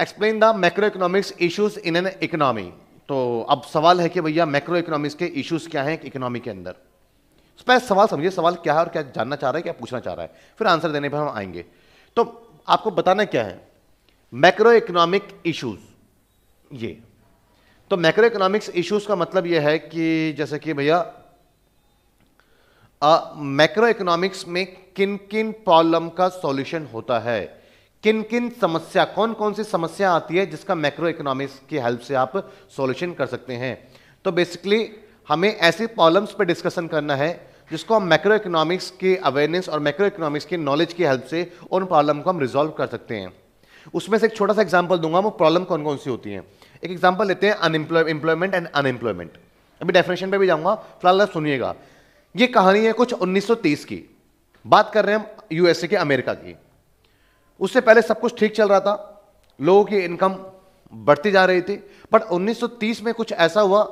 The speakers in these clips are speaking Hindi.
explain the macro economics issues in an economy तो अब सवाल है कि भैया मैक्रो इकोनॉमिक्स के इश्यूज क्या हैं इकोनॉमी के अंदर तो पहले सवाल समझिए सवाल क्या है और क्या जानना चाह रहा है क्या पूछना चाह रहा है फिर आंसर देने पर हम आएंगे तो आपको बताना क्या है मैक्रो इकोनॉमिक इश्यूज ये तो मैक्रो इकोनॉमिक्स इश्यूज का मतलब यह है कि जैसे कि भैया मैक्रो इकोनॉमिक्स में किन किन प्रॉब्लम का सॉल्यूशन होता है किन किन समस्या कौन कौन सी समस्या आती है जिसका मैक्रो इकोनॉमिक्स की हेल्प से आप सॉल्यूशन कर सकते हैं तो बेसिकली हमें ऐसी प्रॉब्लम्स पर डिस्कशन करना है जिसको हम मैक्रो इकोनॉमिक्स की अवेयरनेस और मैक्रो इकोनॉमिक्स की नॉलेज की हेल्प से उन प्रॉब्लम को हम रिजॉल्व कर सकते हैं उसमें से एक छोटा सा एग्जाम्पल दूंगा वो प्रॉब्लम कौन कौन सी होती है एक एग्जाम्पल लेते हैं अनएम्प्लॉय इंप्लॉयमेंट एंड अनएम्प्लॉयमेंट अभी डेफिनेशन पर भी जाऊंगा फिलहाल सुनिएगा ये कहानी है कुछ 1930 की बात कर रहे हैं हम यूएसए के अमेरिका की उससे पहले सब कुछ ठीक चल रहा था लोगों की इनकम बढ़ती जा रही थी बट 1930 में कुछ ऐसा हुआ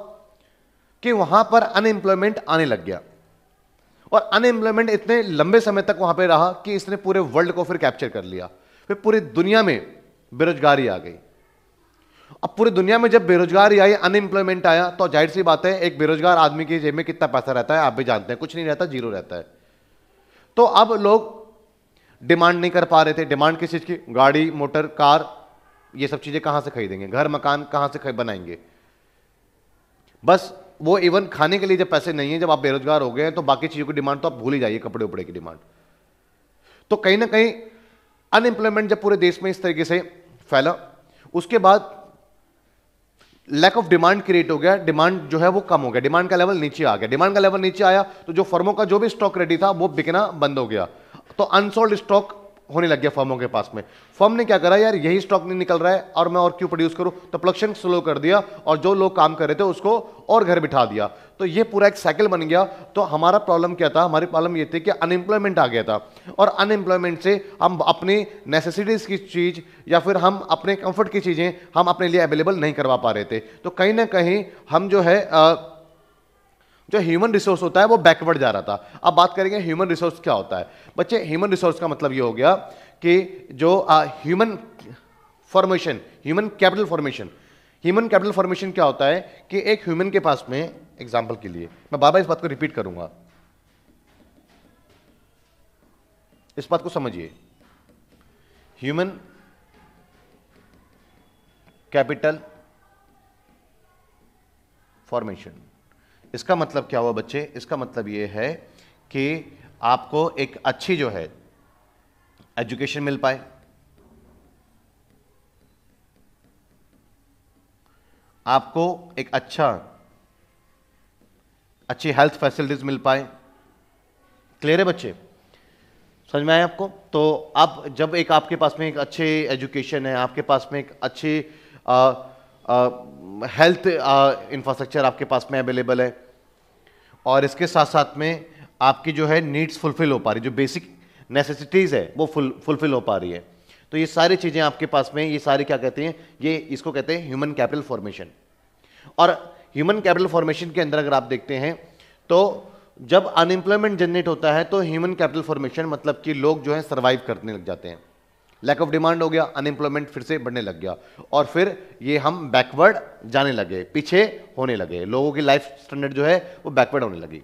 कि वहां पर अनएम्प्लॉयमेंट आने लग गया और अनएम्प्लॉयमेंट इतने लंबे समय तक वहां पे रहा कि इसने पूरे वर्ल्ड को फिर कैप्चर कर लिया फिर पूरी दुनिया में बेरोजगारी आ गई अब पूरी दुनिया में जब बेरोजगारी आई अनएम्प्लॉयमेंट आया तो जाहिर सी बात है एक बेरोजगार आदमी की जेब में कितना पैसा रहता है आप भी जानते हैं कुछ नहीं रहता जीरो रहता है तो अब लोग डिमांड नहीं कर पा रहे थे डिमांड किस चीज़ की गाड़ी मोटर कार ये सब चीज़ें कहाँ से खरीदेंगे घर मकान कहाँ से बनाएंगे बस वो इवन खाने के लिए जब पैसे नहीं है जब आप बेरोजगार हो गए हैं तो बाकी चीज़ों की डिमांड तो आप भूल ही जाइए कपड़े उपड़े की डिमांड तो कहीं ना कहीं अनएम्प्लॉयमेंट जब पूरे देश में इस तरीके से फैला उसके बाद लैक ऑफ डिमांड क्रिएट हो गया डिमांड जो है वो कम हो गया डिमांड का लेवल नीचे आ गया डिमांड का लेवल नीचे आया तो जो फर्मों का जो भी स्टॉक रेडी था वो बिकना बंद हो गया तो अनसोल्ड स्टॉक होने लग गया फर्मों के पास में फर्म ने क्या करा यार यही स्टॉक नहीं निकल रहा है और मैं और क्यों प्रोड्यूस करूं तो प्रोडक्शन स्लो कर दिया और जो लोग काम कर रहे थे उसको और घर बिठा दिया तो ये पूरा एक साइकिल बन गया तो हमारा प्रॉब्लम क्या था हमारी प्रॉब्लम ये थी कि अनएम्प्लॉयमेंट आ गया था और अनएम्प्लॉयमेंट से हम अपनी नेसेसिटीज़ की चीज़ या फिर हम अपने कंफर्ट की चीज़ें हम अपने लिए अवेलेबल नहीं करवा पा रहे थे तो कहीं ना कहीं हम जो है आ, जो ह्यूमन रिसोर्स होता है वो बैकवर्ड जा रहा था अब बात करेंगे ह्यूमन रिसोर्स क्या होता है बच्चे ह्यूमन रिसोर्स का मतलब ये हो गया कि जो human formation human capital formation human capital formation क्या होता है कि एक ह्यूमन के पास में एग्जाम्पल के लिए मैं बाबा इस बात को रिपीट करूंगा इस बात को समझिए ह्यूमन कैपिटल फॉर्मेशन इसका मतलब क्या हुआ बच्चे इसका मतलब ये है कि आपको एक अच्छी जो है एजुकेशन मिल पाए आपको एक अच्छा अच्छी हेल्थ फैसिलिटीज मिल पाए क्लियर है बच्चे समझ में आए आपको तो आप जब एक आपके पास में एक अच्छी एजुकेशन है आपके पास में एक अच्छी आ, हेल्थ इंफ्रास्ट्रक्चर आपके पास में अवेलेबल है और इसके साथ साथ में आपकी जो है नीड्स फुलफिल हो पा रही जो बेसिक नेसेसिटीज़ है वो फुल फुलफिल हो पा रही है तो ये सारी चीज़ें आपके पास में ये सारे क्या कहते हैं ये इसको कहते हैं ह्यूमन कैपिटल फॉर्मेशन और ह्यूमन कैपिटल फॉर्मेशन के अंदर अगर आप देखते हैं तो जब अनएम्प्लॉयमेंट जनरेट होता है तो ह्यूमन कैपिटल फॉर्मेशन मतलब कि लोग जो है सर्वाइव करने लग जाते हैं लैक ऑफ डिमांड हो गया अनएम्प्लॉयमेंट फिर से बढ़ने लग गया और फिर ये हम बैकवर्ड जाने लगे पीछे होने लगे लोगों की लाइफ स्टैंडर्ड जो है वो बैकवर्ड होने लगी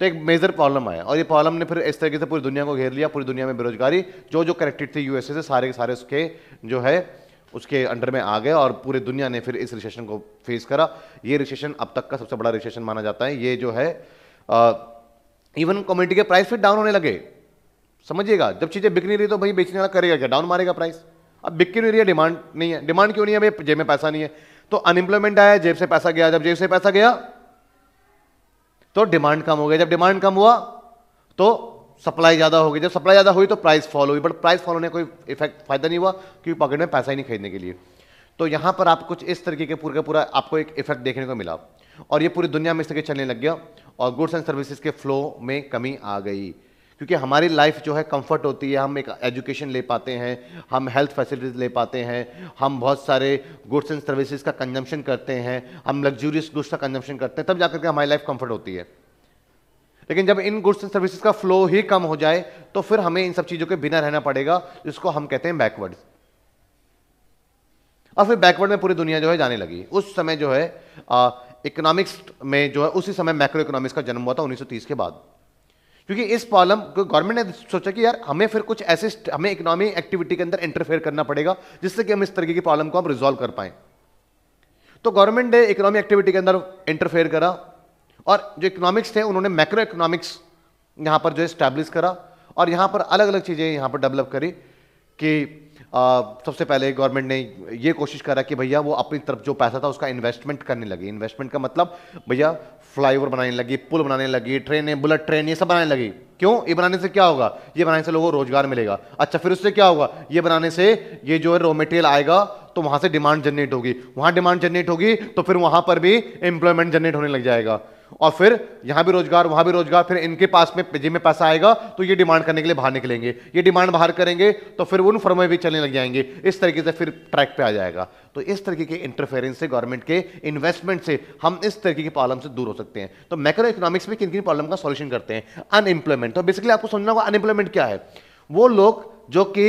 तो एक मेजर प्रॉब्लम आया और ये प्रॉब्लम ने फिर इस तरीके से पूरी दुनिया को घेर लिया पूरी दुनिया में बेरोजगारी जो जो कनेक्टेड थे यूएसए से सारे के सारे उसके जो है उसके अंडर में आ गए और पूरी दुनिया ने फिर इस रिसेशन को फेस करा ये रिसेशन अब तक का सबसे बड़ा रिसेशन माना जाता है ये जो है आ, इवन कम्युनिटी के प्राइस फिर डाउन होने लगे समझिएगा जब चीज़ें बिक नहीं रही तो भाई बेचने वाला करेगा क्या डाउन मारेगा प्राइस अब बिक क्यों नहीं रही है डिमांड नहीं है डिमांड क्यों नहीं है भाई जेब में पैसा नहीं है तो अनएम्प्लॉयमेंट आया जेब से पैसा गया जब जेब से पैसा गया तो डिमांड कम हो गया जब डिमांड कम हुआ तो सप्लाई ज़्यादा हो गई जब सप्लाई ज़्यादा हुई तो प्राइस फॉल हुई बट प्राइस फॉल होने कोई इफेक्ट फायदा नहीं हुआ क्योंकि पॉकेट में पैसा ही नहीं खरीदने के लिए तो यहां पर आप कुछ इस तरीके के पूरे का पूरा आपको एक इफेक्ट देखने को मिला और ये पूरी दुनिया में इस तरह चलने लग गया और गुड्स एंड सर्विसेज के फ्लो में कमी आ गई क्योंकि हमारी लाइफ जो है कंफर्ट होती है हम एक एजुकेशन ले पाते हैं हम हेल्थ फैसिलिटीज़ ले पाते हैं हम बहुत सारे गुड्स एंड सर्विसेज का कंजम्पशन करते हैं हम लग्जूरियस गुड्स का कंजम्पशन करते हैं तब जाकर के हमारी लाइफ कंफर्ट होती है लेकिन जब इन गुड्स एंड सर्विसेज का फ्लो ही कम हो जाए तो फिर हमें इन सब चीज़ों के बिना रहना पड़ेगा जिसको हम कहते हैं बैकवर्ड और फिर बैकवर्ड में पूरी दुनिया जो है जाने लगी उस समय जो है इकोनॉमिक्स में जो है उसी समय मैक्रो इकोनॉमिक्स का जन्म हुआ था 1930 के बाद क्योंकि इस प्रॉब्लम को गवर्नमेंट ने सोचा कि यार हमें फिर कुछ ऐसे हमें इकोनॉमी एक्टिविटी के अंदर इंटरफेयर करना पड़ेगा जिससे कि हम इस तरीके की प्रॉब्लम को हम रिजॉल्व कर पाए तो गवर्नमेंट ने इकोनॉमिक एक्टिविटी के अंदर इंटरफेयर करा और जो इकोनॉमिक्स थे उन्होंने मैक्रो इकोनॉमिक्स यहाँ पर जो है स्टैब्लिश करा और यहाँ पर अलग अलग चीज़ें यहाँ पर डेवलप करी कि आ, सबसे पहले गवर्नमेंट ने ये कोशिश करा कि भैया वो अपनी तरफ जो पैसा था उसका इन्वेस्टमेंट करने लगे इन्वेस्टमेंट का मतलब भैया फ्लाईओवर बनाने लगी पुल बनाने लगी ट्रेनें बुलेट ट्रेन ये सब बनाने लगी क्यों ये बनाने से क्या होगा ये बनाने से लोगों को रोजगार मिलेगा अच्छा फिर उससे क्या होगा ये बनाने से ये जो है रॉ मटेरियल आएगा तो वहां से डिमांड जनरेट होगी वहां डिमांड जनरेट होगी तो फिर वहां पर भी एम्प्लॉयमेंट जनरेट होने लग जाएगा और फिर यहां भी रोजगार वहां भी रोजगार फिर इनके पास में जेब में पैसा आएगा तो ये डिमांड करने के लिए बाहर निकलेंगे ये डिमांड बाहर करेंगे तो फिर उन फर्में भी चलने लग जाएंगे इस तरीके से फिर ट्रैक पे आ जाएगा तो इस तरीके के इंटरफेरेंस से गवर्नमेंट के इन्वेस्टमेंट से हम इस तरीके की प्रॉब्लम से दूर हो सकते हैं तो मैक्रो इकोनॉमिक्स में किन किन प्रॉब्लम का सोल्यूशन करते हैं अनएम्प्लॉयमेंट तो बेसिकली आपको समझना होगा अनएम्प्लॉयमेंट क्या है वो लोग जो कि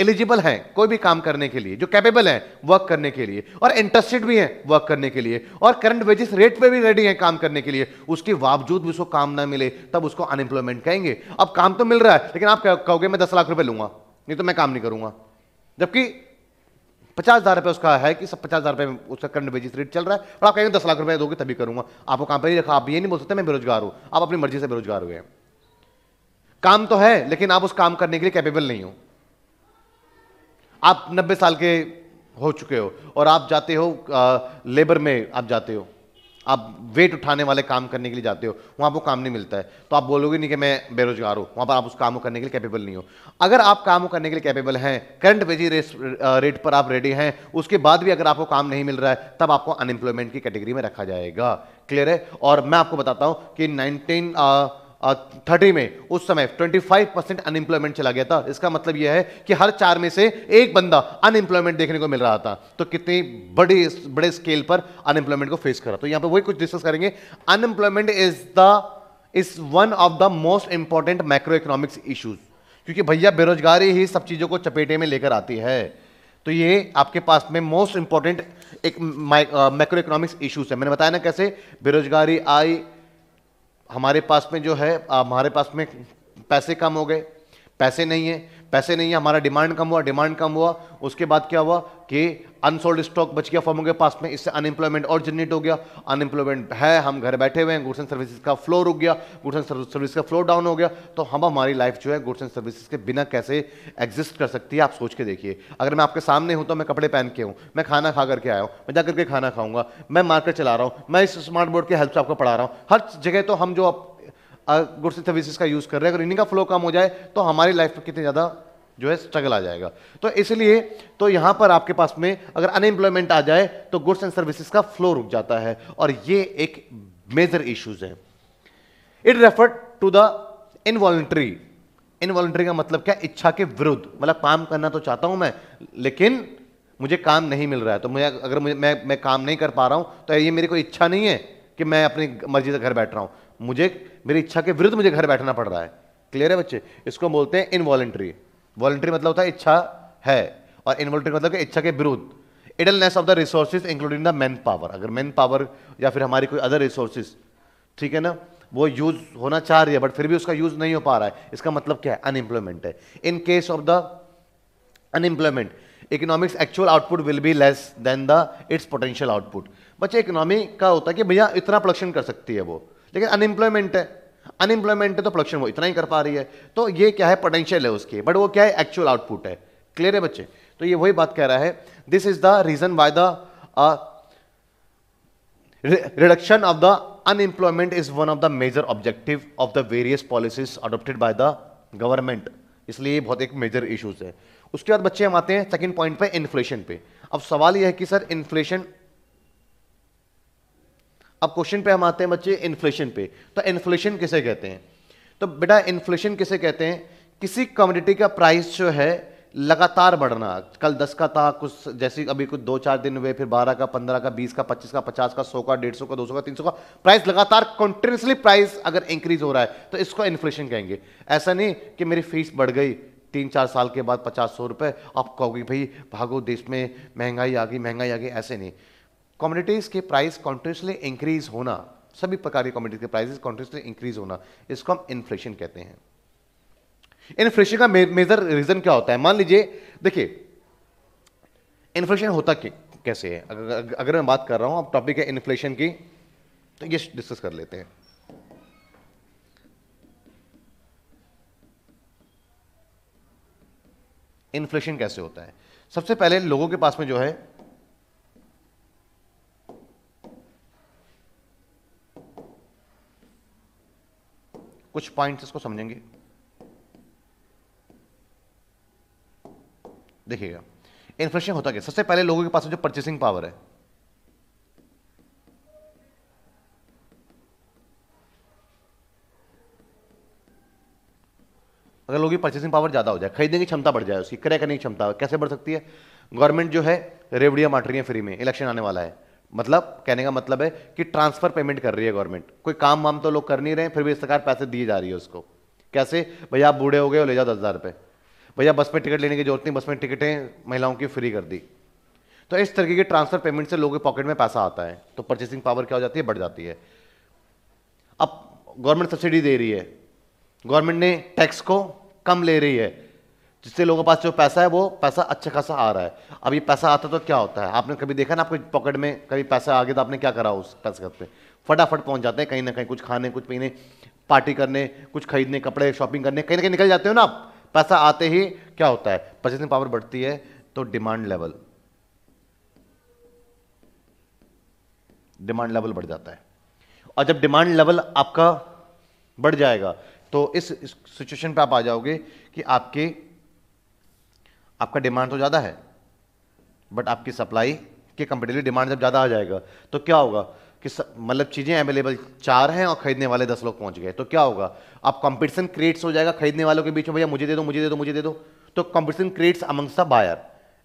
एलिजिबल हैं कोई भी काम करने के लिए जो कैपेबल हैं वर्क करने के लिए और इंटरेस्टेड भी हैं वर्क करने के लिए और करंट वेजिस रेट पे भी रेडी हैं काम करने के लिए उसके बावजूद भी उसको काम ना मिले तब उसको अनएम्प्लॉयमेंट कहेंगे अब काम तो मिल रहा है लेकिन आप कहोगे मैं दस लाख रुपये लूंगा नहीं तो मैं काम नहीं करूंगा जबकि पचास हज़ार रुपये उसका है कि सब पचास हज़ार रुपये उसका करंट वेजिस रेट चल रहा है और आप कहेंगे दस लाख रुपये दोगे तभी करूंगा आपको काम पर ही रखा आप ये नहीं बोल सकते मैं बेरोजगार हूँ आप अपनी मर्जी से बेरोजगार हुए हैं काम तो है लेकिन आप उस काम करने के लिए कैपेबल नहीं हो आप नब्बे साल के हो चुके हो और आप जाते हो आ, लेबर में आप जाते हो आप वेट उठाने वाले काम करने के लिए जाते हो वहाँ पर काम नहीं मिलता है तो आप बोलोगे नहीं कि मैं बेरोजगार हूँ वहाँ पर आप उस काम को करने के लिए कैपेबल नहीं हो अगर आप काम को करने के लिए कैपेबल हैं करंट वेजी रेट पर आप रेडी हैं उसके बाद भी अगर आपको काम नहीं मिल रहा है तब आपको अनएम्प्लॉयमेंट की कैटेगरी में रखा जाएगा क्लियर है और मैं आपको बताता हूँ कि नाइनटीन थर्टी में उस समय 25 परसेंट अनएम्प्लॉयमेंट चला गया था इसका मतलब यह है कि हर चार में से एक बंदा अनएम्प्लॉयमेंट देखने को मिल रहा था तो कितनी बड़ी बड़े स्केल पर अनएम्प्लॉयमेंट को फेस करा तो यहां पर वही कुछ डिस्कस करेंगे unemployment is the is one of the most important micro economics issues क्योंकि भैया बेरोजगारी ही सब चीज़ों को चपेटे में लेकर आती है तो ये आपके पास में मोस्ट इंपॉर्टेंट एक माइक्रो इकोनॉमिक्स इशूज है मैंने बताया ना कैसे बेरोजगारी आई हमारे पास में जो है हमारे पास में पैसे कम हो गए पैसे नहीं है पैसे नहीं है हमारा डिमांड कम हुआ डिमांड कम हुआ उसके बाद क्या हुआ कि अनसोल्ड स्टॉक बच गया फॉर्मों के पास में इससे अनएम्प्लॉयमेंट और जनरेट हो गया अनएम्प्लॉयमेंट है हम घर बैठे हुए हैं गुड्स एंड सर्विसेज का फ्लो रुक गया गुड्स एंड सर्विस का फ्लो डाउन हो गया तो हम हमारी लाइफ जो है गुड्स एंड सर्विसेज के बिना कैसे एग्जिस्ट कर सकती है आप सोच के देखिए अगर मैं आपके सामने हूँ तो मैं कपड़े पहन के हूँ मैं खाना खा करके आया हूँ मैं जा करके खाना खाऊंगा मैं मार्केट चला रहा हूँ मैं इस स्मार्ट बोर्ड के हेल्प से आपको पढ़ा रहा हूँ हर जगह तो हम जो गुड्स एंड सर्विसेज का यूज़ कर रहे हैं अगर इन्हीं का फ्लो कम हो जाए तो हमारी लाइफ में कितनी ज़्यादा जो है स्ट्रगल आ जाएगा तो इसलिए तो यहां पर आपके पास में अगर अनएम्प्लॉयमेंट आ जाए तो गुड्स एंड सर्विसेज का फ्लो रुक जाता है और ये एक मेजर इश्यूज है it refer to the involuntary involuntary का मतलब क्या इच्छा के विरुद्ध मतलब काम करना तो चाहता हूं मैं लेकिन मुझे काम नहीं मिल रहा है तो मुझे अगर मुझे मैं मैं काम नहीं कर पा रहा हूं तो ये मेरी कोई इच्छा नहीं है कि मैं अपनी मर्जी से घर बैठ रहा हूं मुझे मेरी इच्छा के विरुद्ध मुझे घर बैठना पड़ रहा है क्लियर है बच्चे इसको बोलते हैं इनवॉल्ट्री वॉल्ट्री मतलब होता है इच्छा है और इनवॉल्ट्री मतलब इच्छा के विरुद्ध idleness of the resources including the man power अगर मैन पावर या फिर हमारी कोई अदर रिसोर्सेज ठीक है ना वो यूज होना चाह रही है बट फिर भी उसका यूज नहीं हो पा रहा है इसका मतलब क्या है अनएम्प्लॉयमेंट है in case of the unemployment economics actual output will be less than the its potential output बच्चे इकोनॉमी का होता है कि भैया इतना प्रोडक्शन कर सकती है वो लेकिन अनएम्प्लॉयमेंट है अनएम्प्लॉयमेंट है तो प्रोडक्शन वो इतना ही कर पा रही है तो ये क्या है पोटेंशियल है उसके बट वो क्या है एक्चुअल आउटपुट है क्लियर है बच्चे तो ये वही बात कह रहा है this is the reason why the reduction of the unemployment is one of the major objective of the various policies adopted by the government इसलिए बहुत एक मेजर इश्यूज है उसके बाद बच्चे हम आते हैं सेकेंड पॉइंट पे इन्फ्लेशन पे अब सवाल यह है कि सर इन्फ्लेशन अब क्वेश्चन पे हम आते हैं बच्चे इन्फ्लेशन पे तो इन्फ्लेशन किसे कहते हैं तो बेटा इन्फ्लेशन किसे कहते हैं किसी कम्योडिटी का प्राइस जो है लगातार बढ़ना कल दस का था कुछ जैसे अभी कुछ दो चार दिन हुए फिर बारह का पंद्रह का बीस का पच्चीस का पचास का सौ का डेढ़ सौ का दो सौ का तीन सौ का प्राइस लगातार कंटिन्यूसली प्राइस अगर इंक्रीज हो रहा है तो इसको इन्फ्लेशन कहेंगे ऐसा नहीं कि मेरी फीस बढ़ गई तीन चार साल के बाद पचास सौ रुपये आप कहोगे भाई भागो देश में महंगाई आ गई महंगाई आ गई ऐसे नहीं कॉमोडिटीज़ के प्राइस कॉन्टिन्यूसली इंक्रीज होना सभी प्रकार की कॉमोडिटीज के प्राइसेस कॉन्टिन्यूसली इंक्रीज होना इसको हम इन्फ्लेशन कहते हैं इन्फ्लेशन का मेजर रीजन क्या होता है मान लीजिए देखिए इन्फ्लेशन होता कैसे है अगर, अगर मैं बात कर रहा हूं अब टॉपिक है इन्फ्लेशन की तो ये डिस्कस कर लेते हैं इन्फ्लेशन कैसे होता है सबसे पहले लोगों के पास में जो है कुछ पॉइंट्स इसको समझेंगे देखिएगा इन्फ्लेशन होता क्या सबसे पहले लोगों के पास जो परचेसिंग पावर है अगर लोगों की परचेसिंग पावर ज़्यादा हो जाए खरीदने की क्षमता बढ़ जाए उसकी क्रय करने की क्षमता कैसे बढ़ सकती है गवर्नमेंट जो है रेवड़िया बांट रही है फ्री में इलेक्शन आने वाला है मतलब कहने का मतलब है कि ट्रांसफर पेमेंट कर रही है गवर्नमेंट कोई काम वाम तो लोग कर नहीं रहे फिर भी इस सरकार पैसे दिए जा रही है उसको कैसे भैया आप बूढ़े हो गए हो ले जाओ दस हज़ार रुपये भैया बस में टिकट लेने की जरूरत नहीं बस में टिकटें महिलाओं की फ्री कर दी तो इस तरीके के ट्रांसफर पेमेंट से लोगों के पॉकेट में पैसा आता है तो परचेसिंग पावर क्या हो जाती है बढ़ जाती है अब गवर्नमेंट सब्सिडी दे रही है गवर्नमेंट ने टैक्स को कम ले रही है जिससे लोगों के पास जो पैसा है वो पैसा अच्छा खासा आ रहा है अब ये पैसा आता तो क्या होता है आपने कभी देखा ना आपके पॉकेट में कभी पैसा आ गया तो आपने क्या करा उस पैसे पर फटाफट पहुंच जाते हैं कहीं ना कहीं कुछ खाने कुछ पीने पार्टी करने कुछ खरीदने कपड़े शॉपिंग करने कहीं ना कहीं निकल जाते हो ना आप पैसा आते ही क्या होता है परचेसिंग पावर बढ़ती है तो डिमांड लेवल डिमांड लेवल बढ़ जाता है और जब डिमांड लेवल आपका बढ़ जाएगा तो इस सिचुएशन पे आप आ जाओगे कि आपके आपका डिमांड तो ज़्यादा है बट आपकी सप्लाई के कंपेटिवली डिमांड जब ज़्यादा आ जाएगा तो क्या होगा कि मतलब चीज़ें अवेलेबल चार हैं और खरीदने वाले दस लोग पहुंच गए तो क्या होगा आप कंपटीशन क्रिएट्स हो जाएगा खरीदने वालों के बीच में भैया मुझे दे दो मुझे दे दो मुझे दे दो तो competition creates amongst the buyer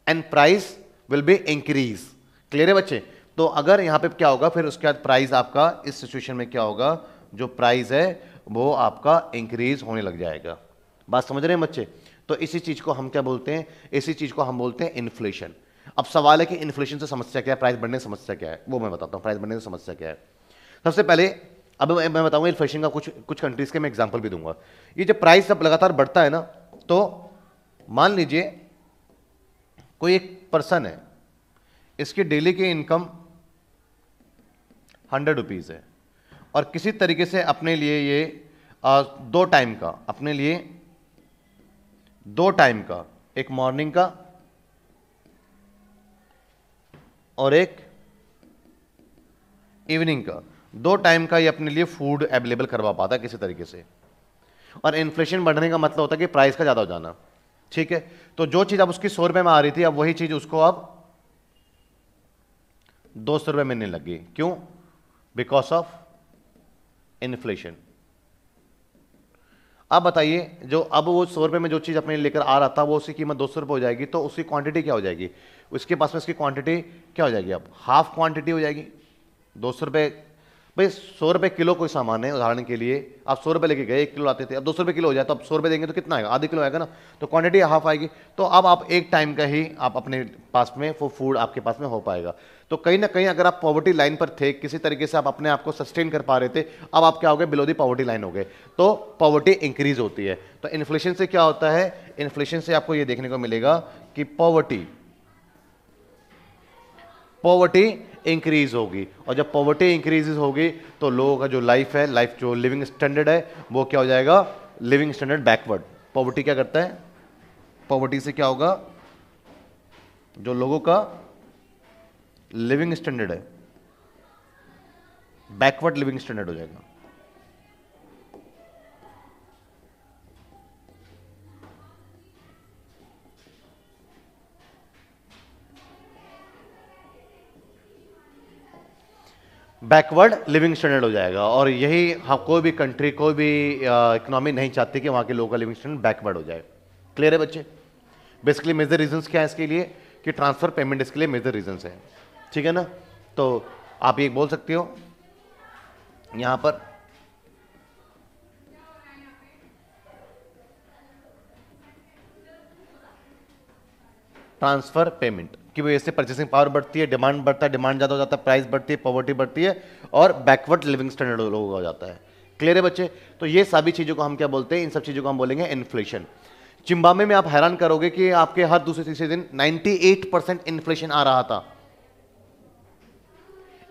and price will be increase clear है बच्चे तो अगर यहाँ पे क्या होगा फिर उसके बाद प्राइस आपका इस सिचुएशन में क्या होगा जो प्राइस है वो आपका इंक्रीज होने लग जाएगा बात समझ रहे हैं बच्चे तो इसी चीज़ को हम क्या बोलते हैं इसी चीज़ को हम बोलते हैं इन्फ्लेशन अब सवाल है कि इन्फ्लेशन से समस्या क्या है प्राइस बढ़ने की समस्या क्या है वो मैं बताता हूँ प्राइस बढ़ने की समस्या क्या है सबसे पहले अब मैं बताऊंगा इन्फ्लेशन का कुछ कुछ कंट्रीज़ के मैं एग्जाम्पल भी दूंगा ये जब प्राइस जब लगातार बढ़ता है ना तो मान लीजिए कोई एक पर्सन है इसकी डेली की इनकम हंड्रेड रुपीज़ है और किसी तरीके से अपने लिए ये आ, दो टाइम का अपने लिए दो टाइम का एक मॉर्निंग का और एक इवनिंग का दो टाइम का ये अपने लिए फूड अवेलेबल करवा पाता किसी तरीके से और इन्फ्लेशन बढ़ने का मतलब होता है कि प्राइस का ज़्यादा हो जाना ठीक है तो जो चीज़ अब उसकी सौ रुपए में आ रही थी अब वही चीज़ उसको अब दो सौ रुपए मिलने लगी क्यों बिकॉज ऑफ इन्फ्लेशन अब बताइए जो अब वो सौ रुपये में जो चीज़ अपने लेकर आ रहा था वो उसकी कीमत दो सौ रुपये हो जाएगी तो उसकी क्वांटिटी क्या हो जाएगी उसके पास में उसकी क्वांटिटी क्या हो जाएगी अब हाफ क्वांटिटी हो जाएगी दो सौ रुपये भाई सौ रुपये किलो कोई सामान है उदाहरण के लिए आप सौ रुपये लेके गए एक किलो आते थे अब दो सौ रुपये किलो हो जाए तो आप सौ रुपये देंगे तो कितना आएगा आधे किलो आएगा ना तो क्वांटिटी हाफ आएगी तो अब आप एक टाइम का ही आप अपने पास में वो फूड आपके पास में हो पाएगा तो कहीं ना कहीं अगर आप पॉवर्टी लाइन पर थे किसी तरीके से आप अपने आप को सस्टेन कर पा रहे थे अब आप क्या हो गए बिलो दी पॉवर्टी लाइन हो गए तो पॉवर्टी इंक्रीज होती है तो इन्फ्लेशन से क्या होता है इन्फ्लेशन से आपको ये देखने को मिलेगा कि पॉवर्टी पॉवर्टी इंक्रीज होगी और जब पॉवर्टी इंक्रीज होगी तो लोगों का जो लाइफ है लाइफ जो लिविंग स्टैंडर्ड है वो क्या हो जाएगा लिविंग स्टैंडर्ड बैकवर्ड पॉवर्टी क्या करता है पॉवर्टी से क्या होगा जो लोगों का लिविंग स्टैंडर्ड है बैकवर्ड लिविंग स्टैंडर्ड हो जाएगा बैकवर्ड लिविंग स्टैंडर्ड हो जाएगा और यही हाँ, कोई भी कंट्री कोई भी इकोनॉमी नहीं चाहती कि वहाँ के लोगों का लिविंग स्टैंडर्ड बैकवर्ड हो जाए क्लियर है बच्चे बेसिकली मेजर रीजंस क्या है इसके लिए कि ट्रांसफ़र पेमेंट इसके लिए मेजर रीजंस है ठीक है ना तो आप ये बोल सकते हो यहाँ पर ट्रांसफ़र पेमेंट की वजह से परचेसिंग पावर बढ़ती है डिमांड बढ़ता है डिमांड ज़्यादा हो जाता है प्राइस बढ़ती है पॉवर्टी बढ़ती है और बैकवर्ड लिविंग स्टैंडर्ड लो हो जाता है क्लियर है बच्चे तो ये सभी चीज़ों को हम क्या बोलते हैं इन सब चीज़ों को हम बोलेंगे इन्फ्लेशन जिम्बाब्वे में आप हैरान करोगे कि आपके हर दूसरे तीसरे दिन नाइन्टी इन्फ्लेशन आ रहा था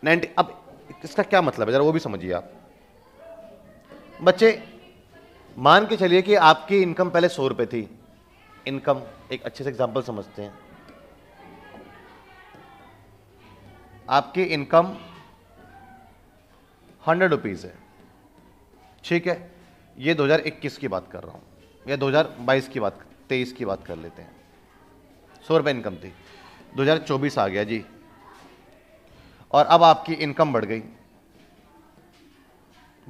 90 अब इसका क्या मतलब है जरा वो भी समझिए आप बच्चे मान के चलिए कि आपकी इनकम पहले सौ रुपये थी इनकम एक अच्छे से एग्जांपल समझते हैं आपकी इनकम हंड्रेड रुपीज़ है ठीक है ये 2021 की बात कर रहा हूँ या 2022 की बात तेईस की बात कर लेते हैं सौ रुपये इनकम थी 2024 आ गया जी और अब आपकी इनकम बढ़ गई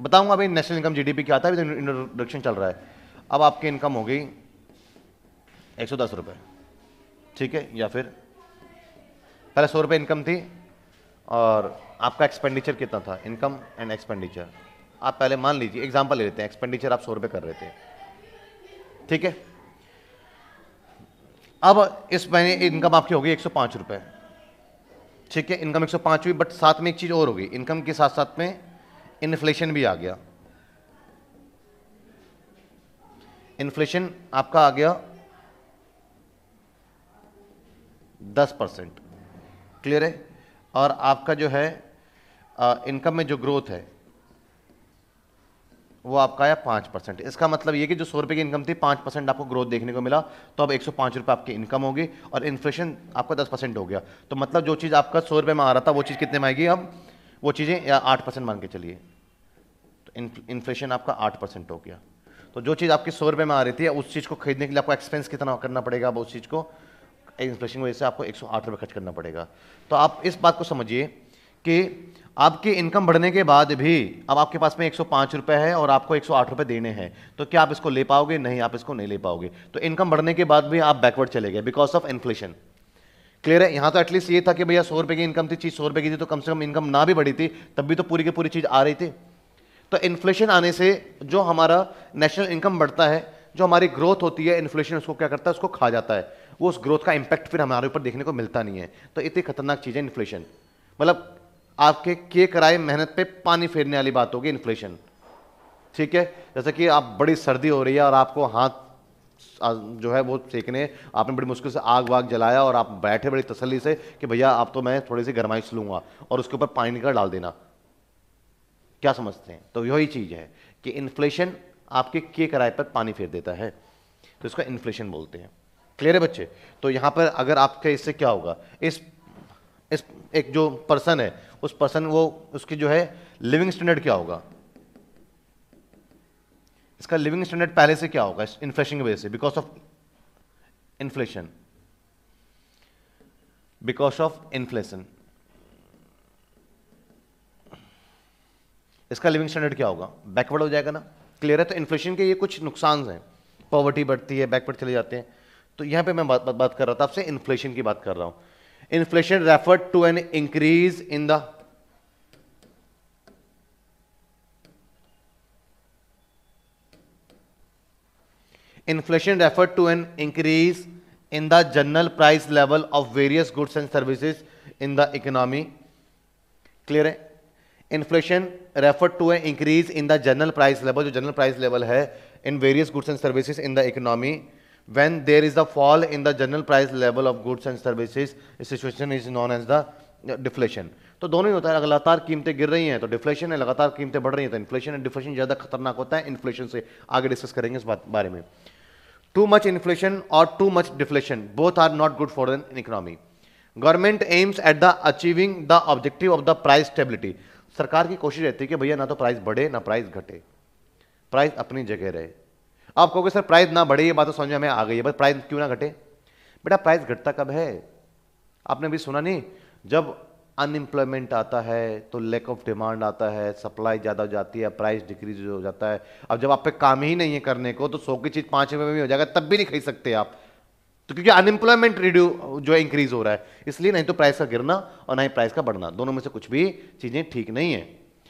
बताऊंगा अभी नेशनल इनकम जीडीपी क्या आता है अभी इंट्रोडक्शन चल रहा है अब आपकी इनकम हो गई एक सौ दस रुपये ठीक है या फिर पहले सौ रुपये इनकम थी और आपका एक्सपेंडिचर कितना था इनकम एंड एक्सपेंडिचर आप पहले मान लीजिए एग्जाम्पल ले लेते हैं एक्सपेंडिचर आप सौ रुपये कर रहे थे ठीक है अब इस महीने इनकम आपकी होगी एक सौ पाँच रुपये ठीक है इनकम एक सौ पाँच हुई बट साथ में एक चीज़ और होगी इनकम के साथ साथ में इन्फ्लेशन भी आ गया इन्फ्लेशन आपका आ गया दस परसेंट क्लियर है और आपका जो है इनकम में जो ग्रोथ है वो आपका आया पाँच परसेंट इसका मतलब ये कि जो सौ रुपये की इनकम थी पाँच परसेंट आपको ग्रोथ देखने को मिला तो अब एक सौ पाँच रुपये आपकी इनकम होगी और इन्फ्लेशन आपका दस परसेंट हो गया तो मतलब जो चीज़ आपका सौ रुपये में आ रहा था वो चीज़ कितने में आएगी अब वो चीज़ें या आठ परसेंट मान के चलिए तो इन्फ्लेशन आपका आठ परसेंट हो गया तो जो चीज़ आपकी सौ रुपये में आ रही थी उस चीज़ को खरीदने के लिए आपको एक्सपेंस कितना करना पड़ेगा अब उस चीज़ को इन्फ्लेशन की वजह से आपको एक सौ खर्च करना पड़ेगा तो आप इस बात को समझिए कि आपकी इनकम बढ़ने के बाद भी अब आपके पास में एक रुपए है और आपको एक रुपए देने हैं तो क्या आप इसको ले पाओगे नहीं आप इसको नहीं ले पाओगे तो इनकम बढ़ने के बाद भी आप बैकवर्ड चले गए बिकॉज ऑफ इन्फ्लेशन क्लियर है यहाँ तो एटलीस्ट ये था कि भैया सौ रुपये की इनकम थी चीज़ सौ रुपये की थी तो कम से कम इनकम ना भी बढ़ी थी तब भी तो पूरी की पूरी चीज़ आ रही थी तो इन्फ्लेशन आने से जो हमारा नेशनल इनकम बढ़ता है जो हमारी ग्रोथ होती है इन्फ्लेशन उसको क्या करता है उसको खा जाता है वो उस ग्रोथ का इम्पैक्ट फिर हमारे ऊपर देखने को मिलता नहीं है तो इतनी खतरनाक चीज़ है इन्फ्लेशन मतलब आपके के कराए मेहनत पे पानी फेरने वाली बात होगी इन्फ्लेशन ठीक है जैसे कि आप बड़ी सर्दी हो रही है और आपको हाथ जो है वो सेकने आपने बड़ी मुश्किल से आग वाग जलाया और आप बैठे बड़ी तसली से कि भैया आप तो मैं थोड़ी सी गरमाइश लूँगा और उसके ऊपर पानी निकल डाल देना क्या समझते हैं तो यही चीज़ है कि इन्फ्लेशन आपके के किराए पर पानी फेर देता है तो इसको इन्फ्लेशन बोलते हैं क्लियर है बच्चे तो यहाँ पर अगर आपके इससे क्या होगा इस इस एक जो पर्सन है उस पर्सन वो उसकी जो है लिविंग स्टैंडर्ड क्या होगा इसका लिविंग स्टैंडर्ड पहले से क्या होगा इन्फ्लेशन की वजह से because of inflation because of inflation इसका लिविंग स्टैंडर्ड क्या होगा बैकवर्ड हो जाएगा ना क्लियर है तो इन्फ्लेशन के ये कुछ नुकसान हैं पॉवर्टी बढ़ती है बैकवर्ड चले जाते हैं तो यहां पे मैं बात बात, बात कर रहा था आपसे इन्फ्लेशन की बात कर रहा हूं inflation refer to an increase in the inflation refer to an increase in the general price level of various goods and services in the economy clear है inflation refer to an increase in the general price level जो जनरल प्राइस लेवल है in various goods and services in the economy when there is a fall in the general price level of goods and services situation is known as the deflation uh, तो दोनों ही होता है लगातार कीमतें गिर रही हैं तो डिफ्लेशन है लगातार कीमतें बढ़ रही हैं तो इन्फ्लेशन है डिफ्लेशन ज़्यादा खतरनाक होता है इन्फ्लेशन से आगे डिस्कस करेंगे इस बात बारे में टू मच इन्फ्लेशन और too much deflation both are not good for an economy government aims at the achieving the objective of the price stability सरकार की कोशिश रहती है कि भैया ना तो प्राइस बढ़े ना प्राइस घटे प्राइस अपनी जगह रहे आप कहोगे सर प्राइस ना बढ़े ये बात तो समझ में आ गई है बस प्राइस क्यों ना घटे बेटा प्राइस घटता कब है आपने अभी सुना नहीं जब अनएम्प्लॉयमेंट आता है तो लैक ऑफ डिमांड आता है सप्लाई ज़्यादा हो जाती है प्राइस डिक्रीज हो जाता है अब जब आप पे काम ही नहीं है करने को तो सौ की चीज़ पाँच रुपये में भी हो जाएगा तब भी नहीं खरीद सकते आप तो क्योंकि अनएम्प्लॉयमेंट रिड्यू जो है इंक्रीज हो रहा है इसलिए नहीं तो प्राइस का गिरना और ना ही प्राइस का बढ़ना दोनों में से कुछ भी चीज़ें ठीक नहीं है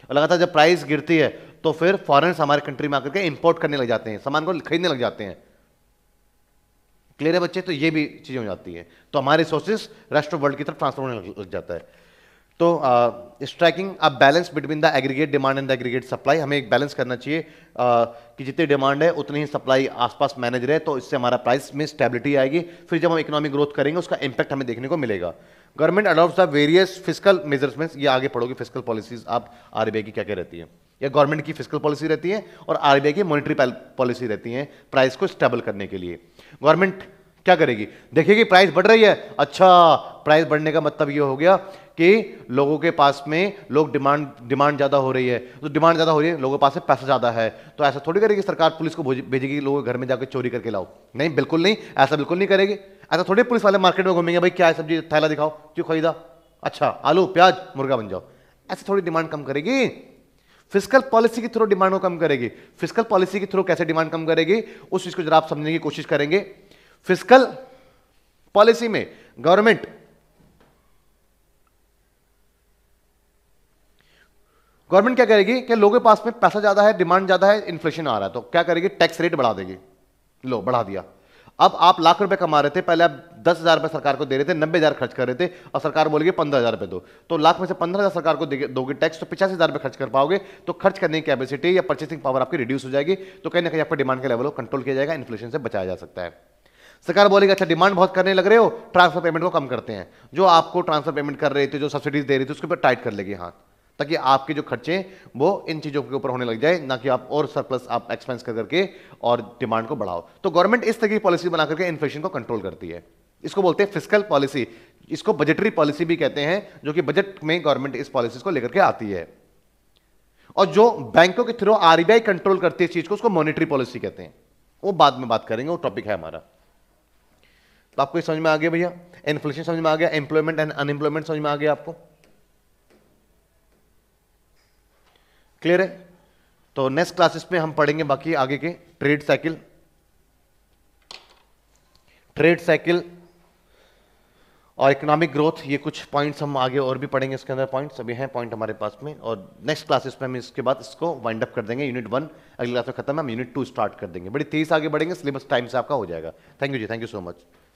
और लगातार जब प्राइस गिरती है तो फिर फॉरनर्स हमारे कंट्री में आकर के इंपोर्ट करने लग जाते हैं सामान को खरीदने लग जाते हैं क्लियर है बच्चे तो ये भी चीजें हो जाती है तो हमारे रिसोर्सेज रेस्ट ऑफ वर्ल्ड की तरफ ट्रांसफर होने लग जाता है तो स्ट्राइकिंग अब balance between the aggregate demand and the aggregate supply हमें एक बैलेंस करना चाहिए uh, कि जितनी डिमांड है उतनी ही सप्लाई आसपास मैनेज रहे तो इससे हमारा प्राइस में स्टेबिलिटी आएगी फिर जब हम इकोनॉमिक ग्रोथ करेंगे उसका इंपैक्ट हमें देखने को मिलेगा government adopt the various physical measurements ये आगे पढ़ोगे फिजिकल पॉलिसीज आप आर की क्या क्या रहती है या गवर्नमेंट की फिजिकल पॉलिसी रहती है और आरबीआई की मॉनिटरी पॉलिसी रहती है प्राइस को स्टेबल करने के लिए गवर्नमेंट क्या करेगी देखेगी प्राइस बढ़ रही है अच्छा प्राइस बढ़ने का मतलब ये हो गया कि लोगों के पास में लोग डिमांड डिमांड ज़्यादा हो रही है तो डिमांड ज़्यादा हो रही है लोगों के पास में पैसा ज़्यादा है तो ऐसा थोड़ी करेगी सरकार पुलिस को भेजेगी लोगों के घर में जाकर चोरी करके लाओ नहीं बिल्कुल नहीं ऐसा बिल्कुल नहीं करेगी ऐसा थोड़ी पुलिस वाले मार्केट में घूमेंगे भाई क्या है सब्जी थैला दिखाओ क्यों खरीदा अच्छा आलू प्याज मुर्गा बन जाओ ऐसे थोड़ी डिमांड कम करेगी फिजिकल पॉलिसी के थ्रू डिमांड को कम करेगी फिजिकल पॉलिसी के थ्रू कैसे डिमांड कम करेगी उस चीज को जरा आप समझने की कोशिश करेंगे फिजिकल पॉलिसी में गवर्नमेंट गवर्नमेंट क्या करेगी कि लोगों के पास में पैसा ज्यादा है डिमांड ज्यादा है इन्फ्लेशन आ रहा है तो क्या करेगी टैक्स रेट बढ़ा देगी लो बढ़ा दिया अब आप लाख रुपए कमा रहे थे पहले आप दस हज़ार रुपये सरकार को दे रहे थे नब्बे हज़ार खर्च कर रहे थे और सरकार बोलेगी पंद्रह हज़ार रुपये दो तो लाख में से पंद्रह हज़ार सरकार को दोगे टैक्स तो पचास हज़ार रुपये खर्च कर पाओगे तो खर्च करने की कैपेसिटी या परचेसिंग पावर आपकी रिड्यूस हो जाएगी तो कहीं ना कहीं आपका डिमांड का लेवल को कंट्रोल किया जाएगा इन्फ्लेशन से बचाया जा सकता है सरकार बोलेगी अच्छा डिमांड बहुत करने लग रहे हो ट्रांसफर पेमेंट को कम करते हैं जो आपको ट्रांसफर पेमेंट कर रहे थे जो सब्सिडीज दे रही थी उसके ऊपर टाइट कर लेगी हाथ ताकि आपके जो खर्चे वो इन चीज़ों के ऊपर होने लग जाए ना कि आप और सरप्लस आप एक्सपेंस कर करके और डिमांड को बढ़ाओ तो गवर्नमेंट इस तरह की पॉलिसी बना करके इन्फ्लेशन को कंट्रोल करती है इसको बोलते हैं फिजिकल पॉलिसी इसको बजटरी पॉलिसी भी कहते हैं जो कि बजट में गवर्नमेंट इस पॉलिसी को लेकर के आती है और जो बैंकों के थ्रू आरबीआई कंट्रोल करती है चीज को उसको मॉनिटरी पॉलिसी कहते हैं वो बाद में बात करेंगे वो टॉपिक है हमारा तो आपको समझ में आ गया भैया इन्फ्लेशन समझ में आ गया एम्प्लॉयमेंट एंड अनएम्प्लॉयमेंट समझ में आ गया आपको क्लियर है तो नेक्स्ट क्लासेस में हम पढ़ेंगे बाकी आगे के ट्रेड साइकिल ट्रेड साइकिल और इकोनॉमिक ग्रोथ ये कुछ पॉइंट्स हम आगे और भी पढ़ेंगे इसके अंदर पॉइंट्स अभी हैं पॉइंट हमारे पास में और नेक्स्ट क्लासेस में हम इसके बाद इसको वाइंड अप कर देंगे यूनिट वन अगली क्लास में खत्म है हम यूनिट टू स्टार्ट कर देंगे बड़ी तेज आगे बढ़ेंगे सिलेबस टाइम से आपका हो जाएगा थैंक यू जी थैंक यू सो मच